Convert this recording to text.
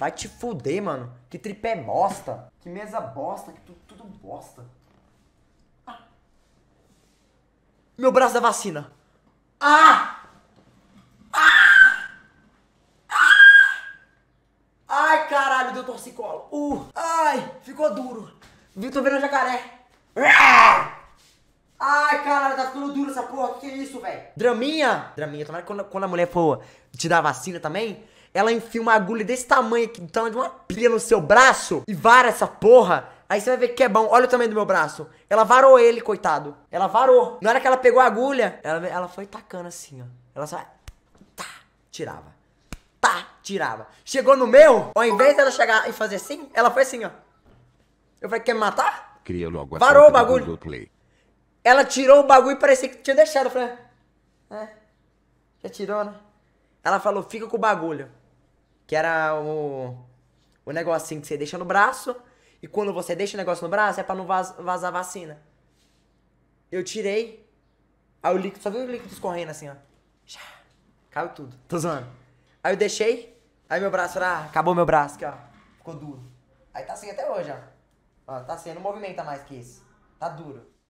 Vai te fuder, mano. Que tripé bosta. Que mesa bosta. Que tudo, tudo bosta. Ah. Meu braço da vacina. Ah! Ah! ah! Ai, caralho, deu torcicolo. Uh! Ai, ficou duro. Tô vendo jacaré. Ah! Ai, caralho, tá ficando duro essa porra. Que que é isso, velho? Draminha? Draminha, tomara que quando, quando a mulher for te dar a vacina também, ela enfia uma agulha desse tamanho aqui, do tamanho de uma pilha no seu braço e vara essa porra. Aí você vai ver que é bom. Olha o tamanho do meu braço. Ela varou ele, coitado. Ela varou. Na hora que ela pegou a agulha, ela, ela foi tacando assim, ó. Ela só. Tá, tirava. Tá, tirava. Chegou no meu, ao invés dela chegar e fazer assim, ela foi assim, ó. Eu falei, quer me matar? Cria logo Varou o bagulho. Ela tirou o bagulho e parecia que tinha deixado. Eu falei, é. Já tirou, né? Ela falou, fica com o bagulho. Que era o, o negocinho que você deixa no braço. E quando você deixa o negócio no braço, é pra não vaz, vazar vacina. Eu tirei. Aí o líquido, só viu o líquido escorrendo assim, ó. Já, caiu tudo. Tô zoando. Aí eu deixei. Aí meu braço, lá acabou meu braço aqui, ó. Ficou duro. Aí tá assim até hoje, ó. ó tá assim, não movimenta mais que isso. Tá duro.